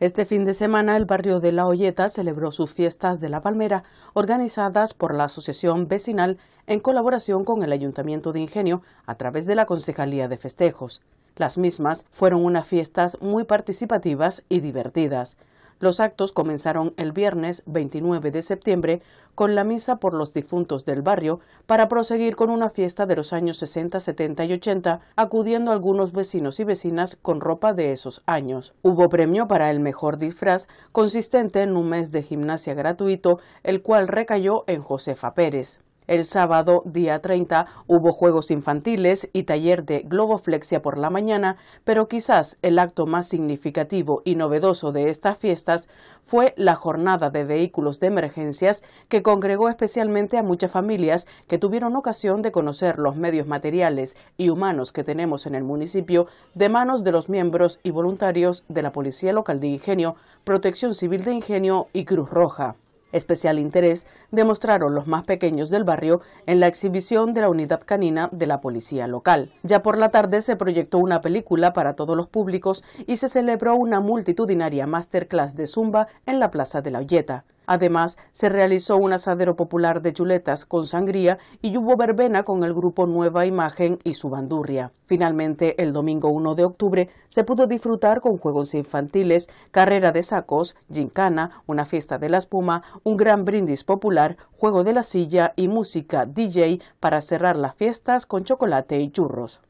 Este fin de semana el barrio de La Olleta celebró sus fiestas de la Palmera organizadas por la Asociación Vecinal en colaboración con el Ayuntamiento de Ingenio a través de la Concejalía de Festejos. Las mismas fueron unas fiestas muy participativas y divertidas. Los actos comenzaron el viernes 29 de septiembre con la misa por los difuntos del barrio para proseguir con una fiesta de los años 60, 70 y 80, acudiendo algunos vecinos y vecinas con ropa de esos años. Hubo premio para el mejor disfraz, consistente en un mes de gimnasia gratuito, el cual recayó en Josefa Pérez. El sábado, día 30, hubo juegos infantiles y taller de globoflexia por la mañana, pero quizás el acto más significativo y novedoso de estas fiestas fue la jornada de vehículos de emergencias que congregó especialmente a muchas familias que tuvieron ocasión de conocer los medios materiales y humanos que tenemos en el municipio de manos de los miembros y voluntarios de la Policía Local de Ingenio, Protección Civil de Ingenio y Cruz Roja. Especial interés demostraron los más pequeños del barrio en la exhibición de la unidad canina de la policía local. Ya por la tarde se proyectó una película para todos los públicos y se celebró una multitudinaria masterclass de Zumba en la Plaza de la Olleta. Además, se realizó un asadero popular de chuletas con sangría y hubo verbena con el grupo Nueva Imagen y su bandurria. Finalmente, el domingo 1 de octubre se pudo disfrutar con juegos infantiles, carrera de sacos, gincana, una fiesta de la espuma, un gran brindis popular, juego de la silla y música DJ para cerrar las fiestas con chocolate y churros.